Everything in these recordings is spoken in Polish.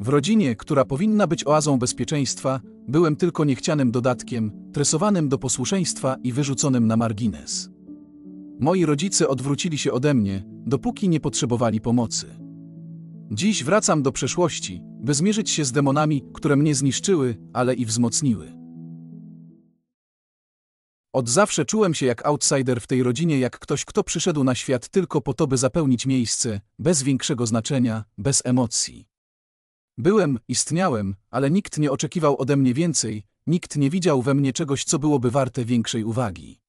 W rodzinie, która powinna być oazą bezpieczeństwa, byłem tylko niechcianym dodatkiem, tresowanym do posłuszeństwa i wyrzuconym na margines. Moi rodzice odwrócili się ode mnie, dopóki nie potrzebowali pomocy. Dziś wracam do przeszłości, by zmierzyć się z demonami, które mnie zniszczyły, ale i wzmocniły. Od zawsze czułem się jak outsider w tej rodzinie, jak ktoś, kto przyszedł na świat tylko po to, by zapełnić miejsce, bez większego znaczenia, bez emocji. Byłem, istniałem, ale nikt nie oczekiwał ode mnie więcej, nikt nie widział we mnie czegoś, co byłoby warte większej uwagi.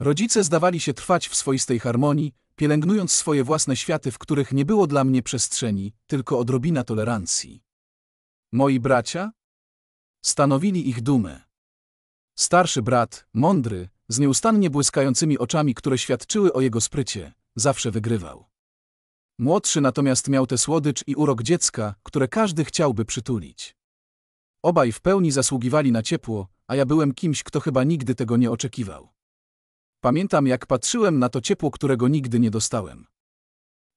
Rodzice zdawali się trwać w swoistej harmonii, pielęgnując swoje własne światy, w których nie było dla mnie przestrzeni, tylko odrobina tolerancji. Moi bracia? Stanowili ich dumę. Starszy brat, mądry, z nieustannie błyskającymi oczami, które świadczyły o jego sprycie, zawsze wygrywał. Młodszy natomiast miał tę słodycz i urok dziecka, które każdy chciałby przytulić. Obaj w pełni zasługiwali na ciepło, a ja byłem kimś, kto chyba nigdy tego nie oczekiwał. Pamiętam, jak patrzyłem na to ciepło, którego nigdy nie dostałem.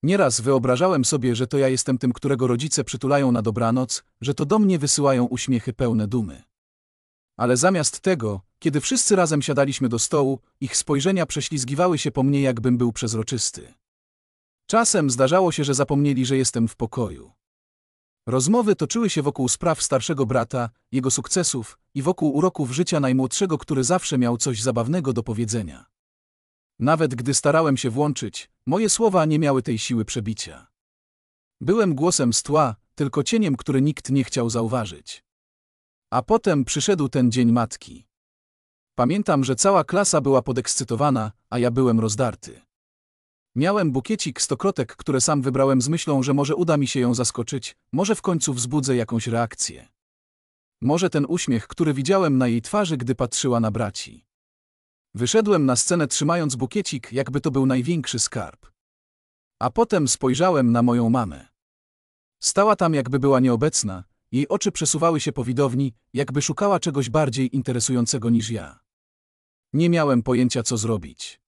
Nieraz wyobrażałem sobie, że to ja jestem tym, którego rodzice przytulają na dobranoc, że to do mnie wysyłają uśmiechy pełne dumy. Ale zamiast tego, kiedy wszyscy razem siadaliśmy do stołu, ich spojrzenia prześlizgiwały się po mnie, jakbym był przezroczysty. Czasem zdarzało się, że zapomnieli, że jestem w pokoju. Rozmowy toczyły się wokół spraw starszego brata, jego sukcesów i wokół uroków życia najmłodszego, który zawsze miał coś zabawnego do powiedzenia. Nawet gdy starałem się włączyć, moje słowa nie miały tej siły przebicia. Byłem głosem z tła, tylko cieniem, który nikt nie chciał zauważyć. A potem przyszedł ten dzień matki. Pamiętam, że cała klasa była podekscytowana, a ja byłem rozdarty. Miałem bukiecik stokrotek, które sam wybrałem z myślą, że może uda mi się ją zaskoczyć, może w końcu wzbudzę jakąś reakcję. Może ten uśmiech, który widziałem na jej twarzy, gdy patrzyła na braci. Wyszedłem na scenę trzymając bukiecik, jakby to był największy skarb. A potem spojrzałem na moją mamę. Stała tam, jakby była nieobecna, jej oczy przesuwały się po widowni, jakby szukała czegoś bardziej interesującego niż ja. Nie miałem pojęcia, co zrobić.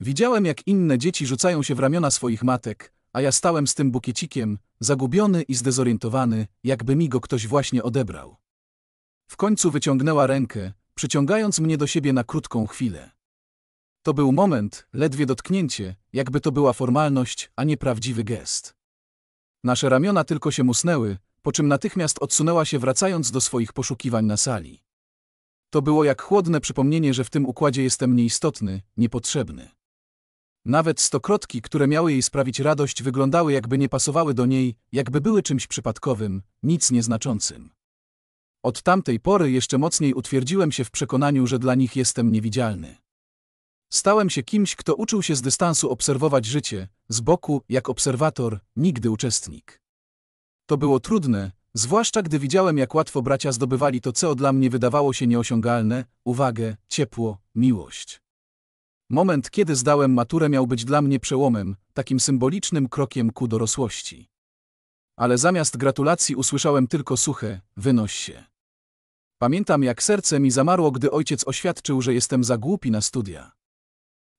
Widziałem, jak inne dzieci rzucają się w ramiona swoich matek, a ja stałem z tym bukiecikiem, zagubiony i zdezorientowany, jakby mi go ktoś właśnie odebrał. W końcu wyciągnęła rękę, przyciągając mnie do siebie na krótką chwilę. To był moment, ledwie dotknięcie, jakby to była formalność, a nie prawdziwy gest. Nasze ramiona tylko się musnęły, po czym natychmiast odsunęła się wracając do swoich poszukiwań na sali. To było jak chłodne przypomnienie, że w tym układzie jestem nieistotny, niepotrzebny. Nawet stokrotki, które miały jej sprawić radość, wyglądały jakby nie pasowały do niej, jakby były czymś przypadkowym, nic nieznaczącym. Od tamtej pory jeszcze mocniej utwierdziłem się w przekonaniu, że dla nich jestem niewidzialny. Stałem się kimś, kto uczył się z dystansu obserwować życie, z boku, jak obserwator, nigdy uczestnik. To było trudne, zwłaszcza gdy widziałem, jak łatwo bracia zdobywali to, co dla mnie wydawało się nieosiągalne uwagę, ciepło, miłość. Moment, kiedy zdałem maturę, miał być dla mnie przełomem, takim symbolicznym krokiem ku dorosłości. Ale zamiast gratulacji usłyszałem tylko suche, wynoś się. Pamiętam, jak serce mi zamarło, gdy ojciec oświadczył, że jestem za głupi na studia.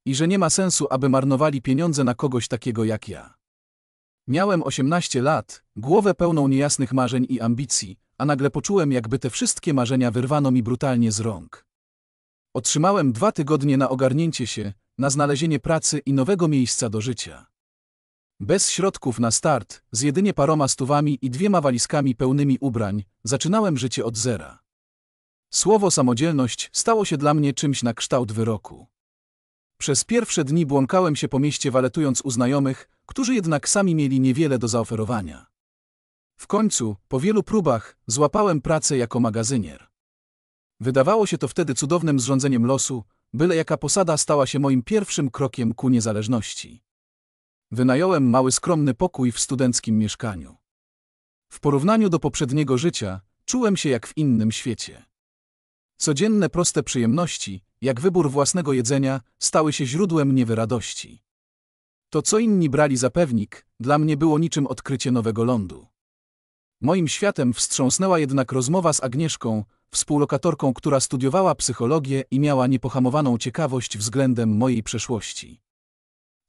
I że nie ma sensu, aby marnowali pieniądze na kogoś takiego jak ja. Miałem 18 lat, głowę pełną niejasnych marzeń i ambicji, a nagle poczułem, jakby te wszystkie marzenia wyrwano mi brutalnie z rąk. Otrzymałem dwa tygodnie na ogarnięcie się, na znalezienie pracy i nowego miejsca do życia. Bez środków na start, z jedynie paroma stówami i dwiema walizkami pełnymi ubrań, zaczynałem życie od zera. Słowo samodzielność stało się dla mnie czymś na kształt wyroku. Przez pierwsze dni błąkałem się po mieście waletując u znajomych, którzy jednak sami mieli niewiele do zaoferowania. W końcu, po wielu próbach, złapałem pracę jako magazynier. Wydawało się to wtedy cudownym zrządzeniem losu, byle jaka posada stała się moim pierwszym krokiem ku niezależności. Wynająłem mały skromny pokój w studenckim mieszkaniu. W porównaniu do poprzedniego życia, czułem się jak w innym świecie. Codzienne proste przyjemności, jak wybór własnego jedzenia, stały się źródłem niewyradości. To, co inni brali za pewnik, dla mnie było niczym odkrycie nowego lądu. Moim światem wstrząsnęła jednak rozmowa z Agnieszką, współlokatorką, która studiowała psychologię i miała niepohamowaną ciekawość względem mojej przeszłości.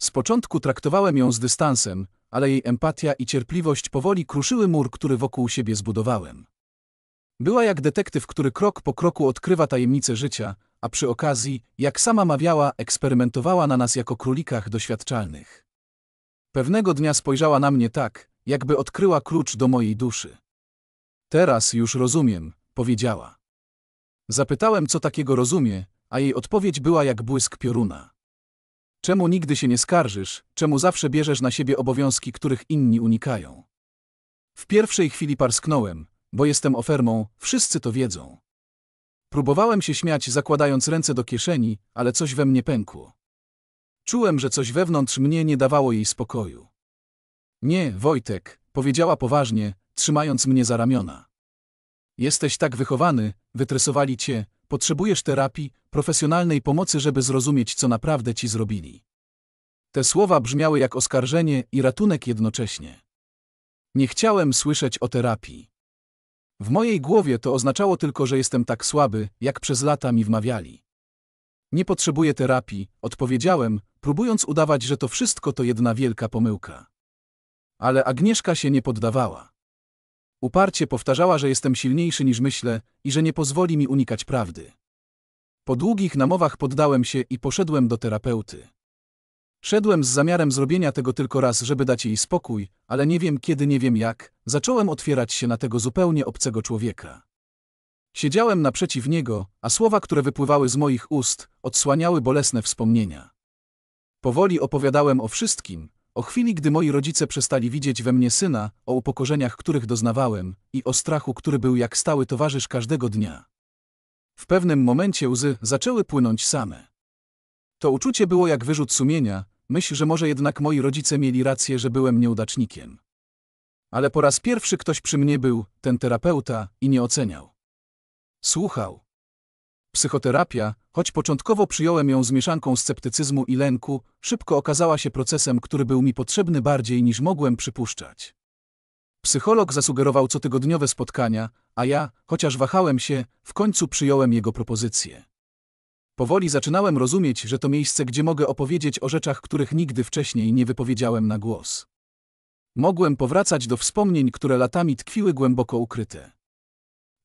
Z początku traktowałem ją z dystansem, ale jej empatia i cierpliwość powoli kruszyły mur, który wokół siebie zbudowałem. Była jak detektyw, który krok po kroku odkrywa tajemnice życia, a przy okazji, jak sama mawiała, eksperymentowała na nas jako królikach doświadczalnych. Pewnego dnia spojrzała na mnie tak, jakby odkryła klucz do mojej duszy. Teraz już rozumiem, powiedziała. Zapytałem, co takiego rozumie, a jej odpowiedź była jak błysk pioruna. Czemu nigdy się nie skarżysz, czemu zawsze bierzesz na siebie obowiązki, których inni unikają? W pierwszej chwili parsknąłem, bo jestem ofermą, wszyscy to wiedzą. Próbowałem się śmiać, zakładając ręce do kieszeni, ale coś we mnie pękło. Czułem, że coś wewnątrz mnie nie dawało jej spokoju. Nie, Wojtek, powiedziała poważnie, trzymając mnie za ramiona. Jesteś tak wychowany, wytresowali cię, potrzebujesz terapii, profesjonalnej pomocy, żeby zrozumieć, co naprawdę ci zrobili. Te słowa brzmiały jak oskarżenie i ratunek jednocześnie. Nie chciałem słyszeć o terapii. W mojej głowie to oznaczało tylko, że jestem tak słaby, jak przez lata mi wmawiali. Nie potrzebuję terapii, odpowiedziałem, próbując udawać, że to wszystko to jedna wielka pomyłka. Ale Agnieszka się nie poddawała. Uparcie powtarzała, że jestem silniejszy niż myślę i że nie pozwoli mi unikać prawdy. Po długich namowach poddałem się i poszedłem do terapeuty. Szedłem z zamiarem zrobienia tego tylko raz, żeby dać jej spokój, ale nie wiem kiedy, nie wiem jak, zacząłem otwierać się na tego zupełnie obcego człowieka. Siedziałem naprzeciw niego, a słowa, które wypływały z moich ust, odsłaniały bolesne wspomnienia. Powoli opowiadałem o wszystkim, o chwili, gdy moi rodzice przestali widzieć we mnie syna, o upokorzeniach, których doznawałem i o strachu, który był jak stały towarzysz każdego dnia. W pewnym momencie łzy zaczęły płynąć same. To uczucie było jak wyrzut sumienia, myśl, że może jednak moi rodzice mieli rację, że byłem nieudacznikiem. Ale po raz pierwszy ktoś przy mnie był, ten terapeuta, i nie oceniał. Słuchał. Psychoterapia, choć początkowo przyjąłem ją z mieszanką sceptycyzmu i lęku, szybko okazała się procesem, który był mi potrzebny bardziej niż mogłem przypuszczać. Psycholog zasugerował cotygodniowe spotkania, a ja, chociaż wahałem się, w końcu przyjąłem jego propozycję. Powoli zaczynałem rozumieć, że to miejsce, gdzie mogę opowiedzieć o rzeczach, których nigdy wcześniej nie wypowiedziałem na głos. Mogłem powracać do wspomnień, które latami tkwiły głęboko ukryte.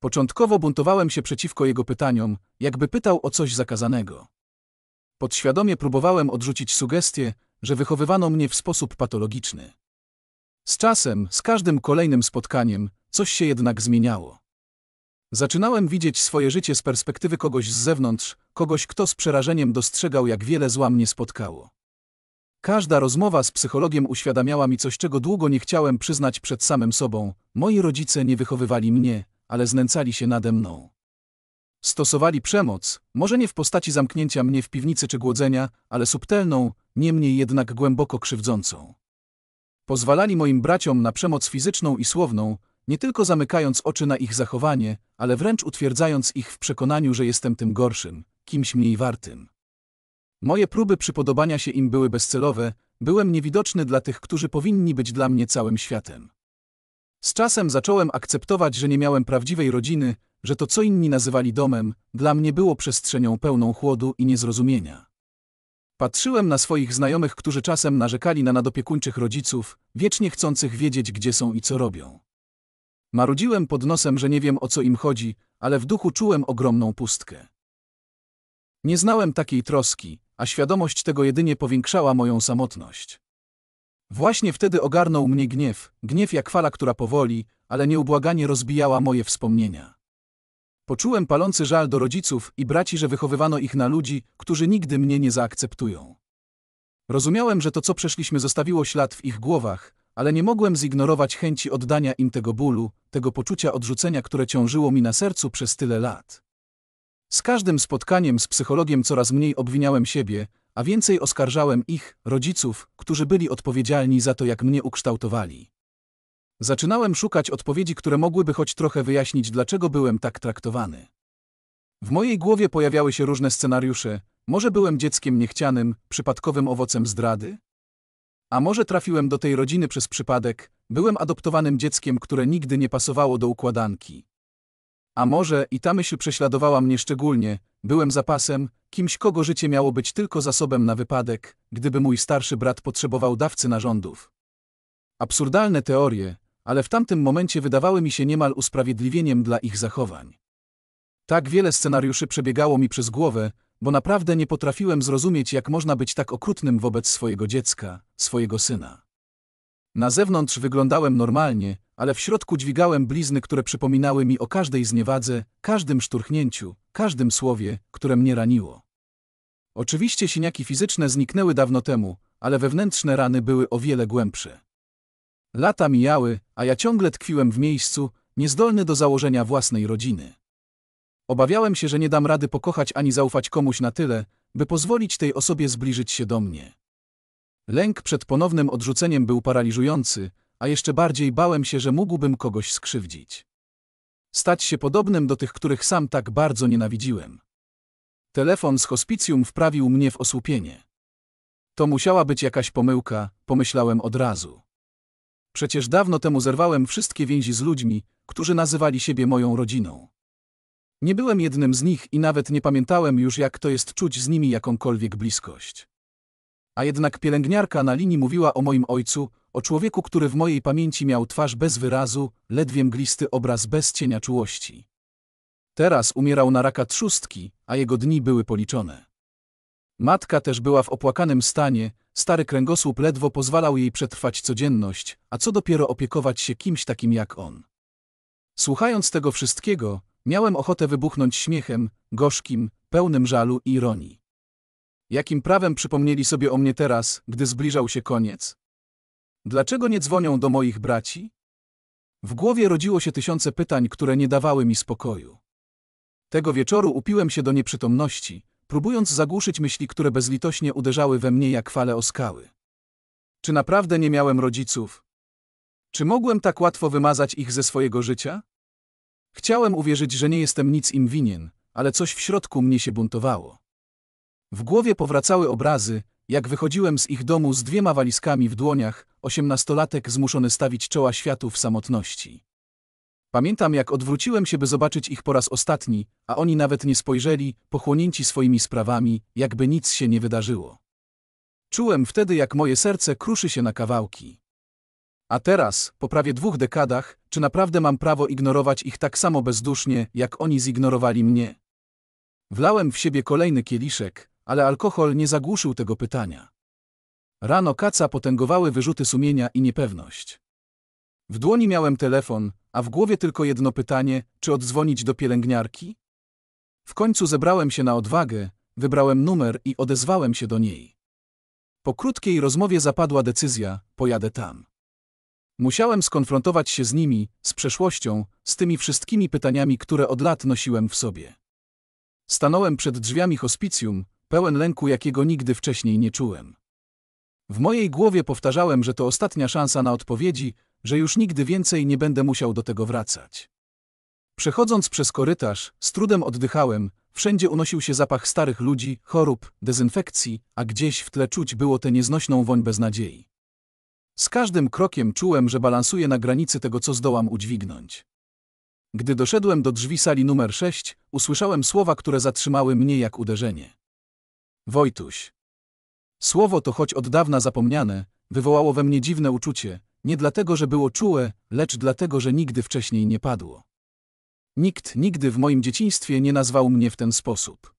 Początkowo buntowałem się przeciwko jego pytaniom, jakby pytał o coś zakazanego. Podświadomie próbowałem odrzucić sugestie, że wychowywano mnie w sposób patologiczny. Z czasem, z każdym kolejnym spotkaniem, coś się jednak zmieniało. Zaczynałem widzieć swoje życie z perspektywy kogoś z zewnątrz, kogoś, kto z przerażeniem dostrzegał, jak wiele zła mnie spotkało. Każda rozmowa z psychologiem uświadamiała mi coś, czego długo nie chciałem przyznać przed samym sobą. Moi rodzice nie wychowywali mnie, ale znęcali się nade mną. Stosowali przemoc, może nie w postaci zamknięcia mnie w piwnicy czy głodzenia, ale subtelną, niemniej jednak głęboko krzywdzącą. Pozwalali moim braciom na przemoc fizyczną i słowną, nie tylko zamykając oczy na ich zachowanie, ale wręcz utwierdzając ich w przekonaniu, że jestem tym gorszym, kimś mniej wartym. Moje próby przypodobania się im były bezcelowe, byłem niewidoczny dla tych, którzy powinni być dla mnie całym światem. Z czasem zacząłem akceptować, że nie miałem prawdziwej rodziny, że to, co inni nazywali domem, dla mnie było przestrzenią pełną chłodu i niezrozumienia. Patrzyłem na swoich znajomych, którzy czasem narzekali na nadopiekuńczych rodziców, wiecznie chcących wiedzieć, gdzie są i co robią. Marudziłem pod nosem, że nie wiem, o co im chodzi, ale w duchu czułem ogromną pustkę. Nie znałem takiej troski, a świadomość tego jedynie powiększała moją samotność. Właśnie wtedy ogarnął mnie gniew, gniew jak fala, która powoli, ale nieubłaganie rozbijała moje wspomnienia. Poczułem palący żal do rodziców i braci, że wychowywano ich na ludzi, którzy nigdy mnie nie zaakceptują. Rozumiałem, że to, co przeszliśmy, zostawiło ślad w ich głowach, ale nie mogłem zignorować chęci oddania im tego bólu, tego poczucia odrzucenia, które ciążyło mi na sercu przez tyle lat. Z każdym spotkaniem z psychologiem coraz mniej obwiniałem siebie, a więcej oskarżałem ich, rodziców, którzy byli odpowiedzialni za to, jak mnie ukształtowali. Zaczynałem szukać odpowiedzi, które mogłyby choć trochę wyjaśnić, dlaczego byłem tak traktowany. W mojej głowie pojawiały się różne scenariusze: może byłem dzieckiem niechcianym, przypadkowym owocem zdrady? A może trafiłem do tej rodziny przez przypadek, byłem adoptowanym dzieckiem, które nigdy nie pasowało do układanki? A może i ta myśl prześladowała mnie szczególnie, byłem zapasem, kimś kogo życie miało być tylko zasobem na wypadek, gdyby mój starszy brat potrzebował dawcy narządów. Absurdalne teorie, ale w tamtym momencie wydawały mi się niemal usprawiedliwieniem dla ich zachowań. Tak wiele scenariuszy przebiegało mi przez głowę, bo naprawdę nie potrafiłem zrozumieć, jak można być tak okrutnym wobec swojego dziecka, swojego syna. Na zewnątrz wyglądałem normalnie, ale w środku dźwigałem blizny, które przypominały mi o każdej zniewadze, każdym szturchnięciu, każdym słowie, które mnie raniło. Oczywiście siniaki fizyczne zniknęły dawno temu, ale wewnętrzne rany były o wiele głębsze. Lata mijały, a ja ciągle tkwiłem w miejscu, niezdolny do założenia własnej rodziny. Obawiałem się, że nie dam rady pokochać ani zaufać komuś na tyle, by pozwolić tej osobie zbliżyć się do mnie. Lęk przed ponownym odrzuceniem był paraliżujący, a jeszcze bardziej bałem się, że mógłbym kogoś skrzywdzić. Stać się podobnym do tych, których sam tak bardzo nienawidziłem. Telefon z hospicjum wprawił mnie w osłupienie. To musiała być jakaś pomyłka, pomyślałem od razu. Przecież dawno temu zerwałem wszystkie więzi z ludźmi, którzy nazywali siebie moją rodziną. Nie byłem jednym z nich i nawet nie pamiętałem już, jak to jest czuć z nimi jakąkolwiek bliskość. A jednak pielęgniarka na linii mówiła o moim ojcu, o człowieku, który w mojej pamięci miał twarz bez wyrazu, ledwie mglisty obraz bez cienia czułości. Teraz umierał na raka trzustki, a jego dni były policzone. Matka też była w opłakanym stanie, stary kręgosłup ledwo pozwalał jej przetrwać codzienność, a co dopiero opiekować się kimś takim jak on. Słuchając tego wszystkiego, miałem ochotę wybuchnąć śmiechem, gorzkim, pełnym żalu i ironii. Jakim prawem przypomnieli sobie o mnie teraz, gdy zbliżał się koniec? Dlaczego nie dzwonią do moich braci? W głowie rodziło się tysiące pytań, które nie dawały mi spokoju. Tego wieczoru upiłem się do nieprzytomności, próbując zagłuszyć myśli, które bezlitośnie uderzały we mnie jak fale o skały. Czy naprawdę nie miałem rodziców? Czy mogłem tak łatwo wymazać ich ze swojego życia? Chciałem uwierzyć, że nie jestem nic im winien, ale coś w środku mnie się buntowało. W głowie powracały obrazy, jak wychodziłem z ich domu z dwiema walizkami w dłoniach, osiemnastolatek zmuszony stawić czoła światu w samotności. Pamiętam, jak odwróciłem się, by zobaczyć ich po raz ostatni, a oni nawet nie spojrzeli, pochłonięci swoimi sprawami, jakby nic się nie wydarzyło. Czułem wtedy, jak moje serce kruszy się na kawałki. A teraz, po prawie dwóch dekadach, czy naprawdę mam prawo ignorować ich tak samo bezdusznie, jak oni zignorowali mnie? Wlałem w siebie kolejny kieliszek, ale alkohol nie zagłuszył tego pytania. Rano kaca potęgowały wyrzuty sumienia i niepewność. W dłoni miałem telefon, a w głowie tylko jedno pytanie, czy oddzwonić do pielęgniarki? W końcu zebrałem się na odwagę, wybrałem numer i odezwałem się do niej. Po krótkiej rozmowie zapadła decyzja, pojadę tam. Musiałem skonfrontować się z nimi, z przeszłością, z tymi wszystkimi pytaniami, które od lat nosiłem w sobie. Stanąłem przed drzwiami hospicjum, pełen lęku, jakiego nigdy wcześniej nie czułem. W mojej głowie powtarzałem, że to ostatnia szansa na odpowiedzi, że już nigdy więcej nie będę musiał do tego wracać. Przechodząc przez korytarz, z trudem oddychałem, wszędzie unosił się zapach starych ludzi, chorób, dezynfekcji, a gdzieś w tle czuć było tę nieznośną woń beznadziei. Z każdym krokiem czułem, że balansuję na granicy tego, co zdołam udźwignąć. Gdy doszedłem do drzwi sali numer 6, usłyszałem słowa, które zatrzymały mnie jak uderzenie. Wojtuś. Słowo to, choć od dawna zapomniane, wywołało we mnie dziwne uczucie, nie dlatego, że było czułe, lecz dlatego, że nigdy wcześniej nie padło. Nikt nigdy w moim dzieciństwie nie nazwał mnie w ten sposób.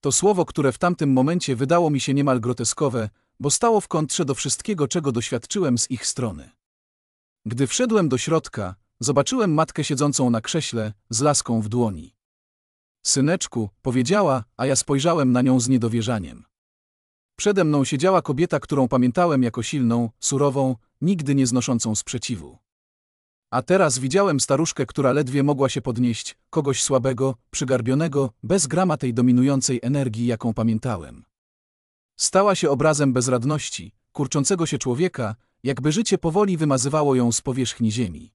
To słowo, które w tamtym momencie wydało mi się niemal groteskowe, bo stało w kontrze do wszystkiego, czego doświadczyłem z ich strony. Gdy wszedłem do środka, zobaczyłem matkę siedzącą na krześle z laską w dłoni. Syneczku, powiedziała, a ja spojrzałem na nią z niedowierzaniem. Przede mną siedziała kobieta, którą pamiętałem jako silną, surową, nigdy nie znoszącą sprzeciwu. A teraz widziałem staruszkę, która ledwie mogła się podnieść, kogoś słabego, przygarbionego, bez grama tej dominującej energii, jaką pamiętałem. Stała się obrazem bezradności, kurczącego się człowieka, jakby życie powoli wymazywało ją z powierzchni ziemi.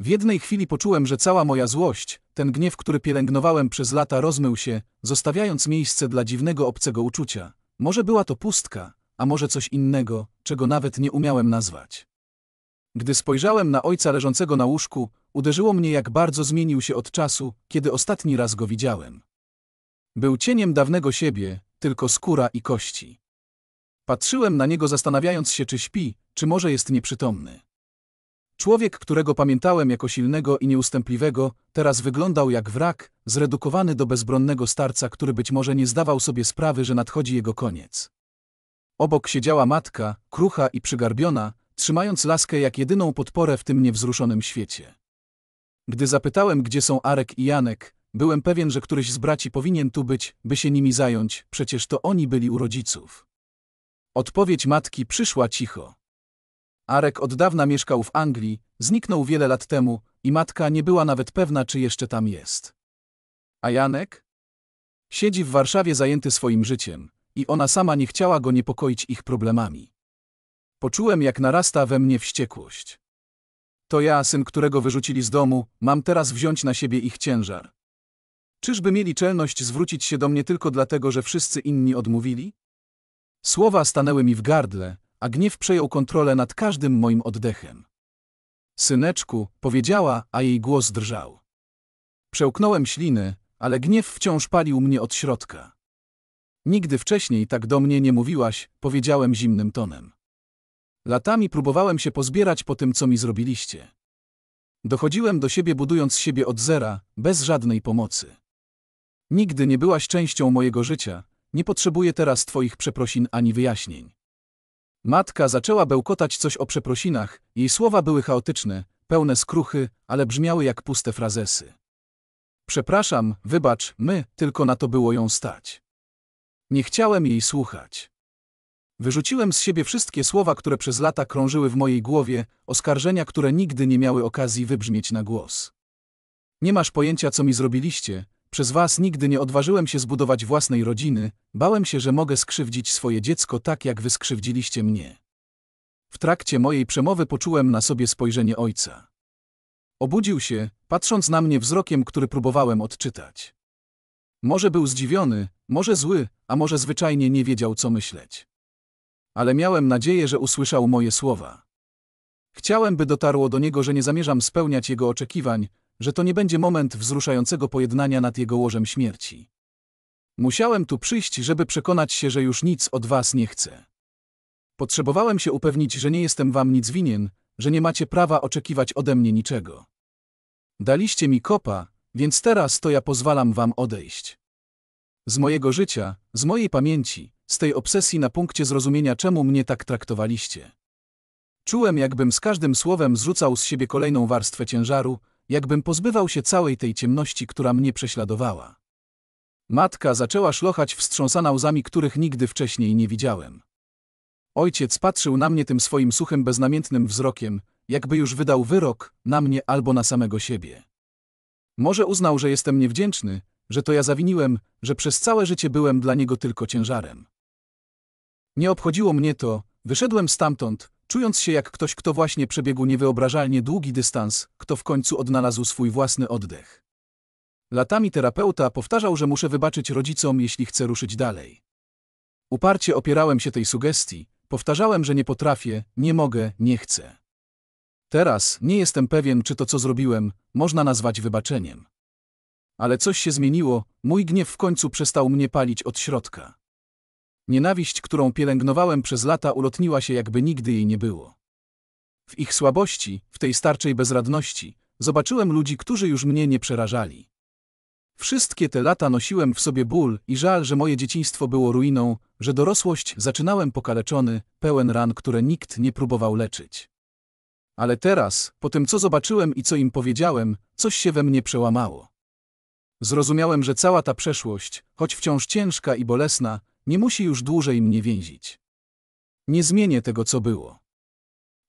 W jednej chwili poczułem, że cała moja złość, ten gniew, który pielęgnowałem przez lata, rozmył się, zostawiając miejsce dla dziwnego obcego uczucia. Może była to pustka, a może coś innego, czego nawet nie umiałem nazwać. Gdy spojrzałem na ojca leżącego na łóżku, uderzyło mnie, jak bardzo zmienił się od czasu, kiedy ostatni raz go widziałem. Był cieniem dawnego siebie, tylko skóra i kości. Patrzyłem na niego zastanawiając się, czy śpi, czy może jest nieprzytomny. Człowiek, którego pamiętałem jako silnego i nieustępliwego, teraz wyglądał jak wrak, zredukowany do bezbronnego starca, który być może nie zdawał sobie sprawy, że nadchodzi jego koniec. Obok siedziała matka, krucha i przygarbiona, trzymając laskę jak jedyną podporę w tym niewzruszonym świecie. Gdy zapytałem, gdzie są Arek i Janek, byłem pewien, że któryś z braci powinien tu być, by się nimi zająć, przecież to oni byli u rodziców. Odpowiedź matki przyszła cicho. Arek od dawna mieszkał w Anglii, zniknął wiele lat temu i matka nie była nawet pewna, czy jeszcze tam jest. A Janek? Siedzi w Warszawie zajęty swoim życiem i ona sama nie chciała go niepokoić ich problemami. Poczułem, jak narasta we mnie wściekłość. To ja, syn którego wyrzucili z domu, mam teraz wziąć na siebie ich ciężar. Czyżby mieli czelność zwrócić się do mnie tylko dlatego, że wszyscy inni odmówili? Słowa stanęły mi w gardle, a gniew przejął kontrolę nad każdym moim oddechem. Syneczku, powiedziała, a jej głos drżał. Przełknąłem śliny, ale gniew wciąż palił mnie od środka. Nigdy wcześniej tak do mnie nie mówiłaś, powiedziałem zimnym tonem. Latami próbowałem się pozbierać po tym, co mi zrobiliście. Dochodziłem do siebie budując siebie od zera, bez żadnej pomocy. Nigdy nie byłaś częścią mojego życia, nie potrzebuję teraz Twoich przeprosin ani wyjaśnień. Matka zaczęła bełkotać coś o przeprosinach, jej słowa były chaotyczne, pełne skruchy, ale brzmiały jak puste frazesy. Przepraszam, wybacz, my, tylko na to było ją stać. Nie chciałem jej słuchać. Wyrzuciłem z siebie wszystkie słowa, które przez lata krążyły w mojej głowie, oskarżenia, które nigdy nie miały okazji wybrzmieć na głos. Nie masz pojęcia, co mi zrobiliście, przez was nigdy nie odważyłem się zbudować własnej rodziny, bałem się, że mogę skrzywdzić swoje dziecko tak, jak wy skrzywdziliście mnie. W trakcie mojej przemowy poczułem na sobie spojrzenie ojca. Obudził się, patrząc na mnie wzrokiem, który próbowałem odczytać. Może był zdziwiony, może zły, a może zwyczajnie nie wiedział, co myśleć. Ale miałem nadzieję, że usłyszał moje słowa. Chciałem, by dotarło do niego, że nie zamierzam spełniać jego oczekiwań, że to nie będzie moment wzruszającego pojednania nad jego łożem śmierci. Musiałem tu przyjść, żeby przekonać się, że już nic od was nie chcę. Potrzebowałem się upewnić, że nie jestem wam nic winien, że nie macie prawa oczekiwać ode mnie niczego. Daliście mi kopa, więc teraz to ja pozwalam wam odejść. Z mojego życia, z mojej pamięci, z tej obsesji na punkcie zrozumienia, czemu mnie tak traktowaliście. Czułem, jakbym z każdym słowem zrzucał z siebie kolejną warstwę ciężaru, jakbym pozbywał się całej tej ciemności, która mnie prześladowała. Matka zaczęła szlochać wstrząsana łzami, których nigdy wcześniej nie widziałem. Ojciec patrzył na mnie tym swoim suchym, beznamiętnym wzrokiem, jakby już wydał wyrok na mnie albo na samego siebie. Może uznał, że jestem niewdzięczny, że to ja zawiniłem, że przez całe życie byłem dla niego tylko ciężarem. Nie obchodziło mnie to, wyszedłem stamtąd, czując się jak ktoś, kto właśnie przebiegł niewyobrażalnie długi dystans, kto w końcu odnalazł swój własny oddech. Latami terapeuta powtarzał, że muszę wybaczyć rodzicom, jeśli chcę ruszyć dalej. Uparcie opierałem się tej sugestii, powtarzałem, że nie potrafię, nie mogę, nie chcę. Teraz nie jestem pewien, czy to, co zrobiłem, można nazwać wybaczeniem. Ale coś się zmieniło, mój gniew w końcu przestał mnie palić od środka. Nienawiść, którą pielęgnowałem przez lata, ulotniła się, jakby nigdy jej nie było. W ich słabości, w tej starczej bezradności, zobaczyłem ludzi, którzy już mnie nie przerażali. Wszystkie te lata nosiłem w sobie ból i żal, że moje dzieciństwo było ruiną, że dorosłość zaczynałem pokaleczony, pełen ran, które nikt nie próbował leczyć. Ale teraz, po tym co zobaczyłem i co im powiedziałem, coś się we mnie przełamało. Zrozumiałem, że cała ta przeszłość, choć wciąż ciężka i bolesna, nie musi już dłużej mnie więzić. Nie zmienię tego, co było.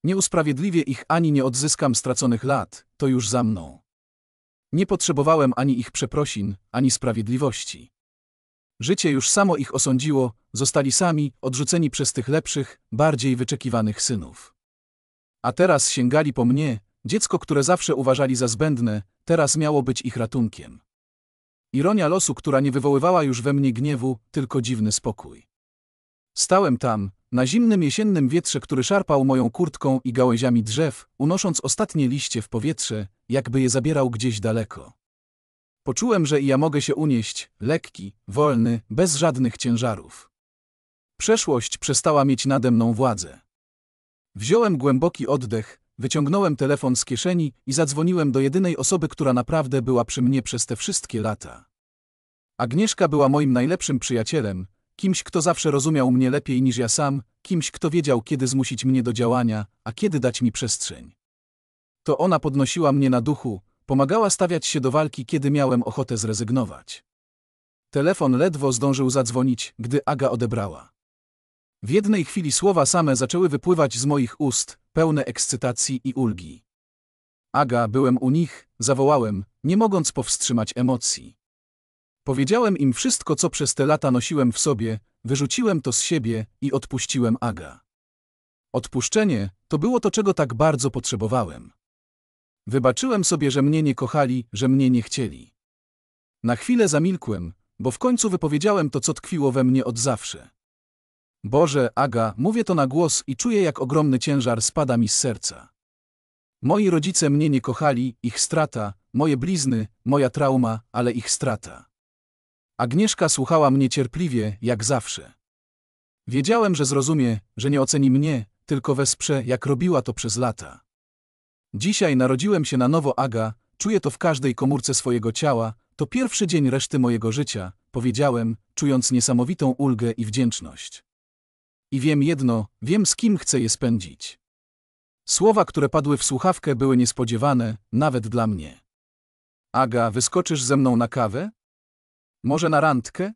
Nie usprawiedliwię ich ani nie odzyskam straconych lat, to już za mną. Nie potrzebowałem ani ich przeprosin, ani sprawiedliwości. Życie już samo ich osądziło, zostali sami, odrzuceni przez tych lepszych, bardziej wyczekiwanych synów. A teraz sięgali po mnie, dziecko, które zawsze uważali za zbędne, teraz miało być ich ratunkiem. Ironia losu, która nie wywoływała już we mnie gniewu, tylko dziwny spokój. Stałem tam, na zimnym jesiennym wietrze, który szarpał moją kurtką i gałęziami drzew, unosząc ostatnie liście w powietrze, jakby je zabierał gdzieś daleko. Poczułem, że i ja mogę się unieść, lekki, wolny, bez żadnych ciężarów. Przeszłość przestała mieć nade mną władzę. Wziąłem głęboki oddech, Wyciągnąłem telefon z kieszeni i zadzwoniłem do jedynej osoby, która naprawdę była przy mnie przez te wszystkie lata. Agnieszka była moim najlepszym przyjacielem, kimś, kto zawsze rozumiał mnie lepiej niż ja sam, kimś, kto wiedział, kiedy zmusić mnie do działania, a kiedy dać mi przestrzeń. To ona podnosiła mnie na duchu, pomagała stawiać się do walki, kiedy miałem ochotę zrezygnować. Telefon ledwo zdążył zadzwonić, gdy Aga odebrała. W jednej chwili słowa same zaczęły wypływać z moich ust, pełne ekscytacji i ulgi. Aga, byłem u nich, zawołałem, nie mogąc powstrzymać emocji. Powiedziałem im wszystko, co przez te lata nosiłem w sobie, wyrzuciłem to z siebie i odpuściłem Aga. Odpuszczenie to było to, czego tak bardzo potrzebowałem. Wybaczyłem sobie, że mnie nie kochali, że mnie nie chcieli. Na chwilę zamilkłem, bo w końcu wypowiedziałem to, co tkwiło we mnie od zawsze. Boże, Aga, mówię to na głos i czuję, jak ogromny ciężar spada mi z serca. Moi rodzice mnie nie kochali, ich strata, moje blizny, moja trauma, ale ich strata. Agnieszka słuchała mnie cierpliwie, jak zawsze. Wiedziałem, że zrozumie, że nie oceni mnie, tylko wesprze, jak robiła to przez lata. Dzisiaj narodziłem się na nowo Aga, czuję to w każdej komórce swojego ciała, to pierwszy dzień reszty mojego życia, powiedziałem, czując niesamowitą ulgę i wdzięczność. I wiem jedno, wiem z kim chcę je spędzić. Słowa, które padły w słuchawkę, były niespodziewane, nawet dla mnie. Aga, wyskoczysz ze mną na kawę? Może na randkę?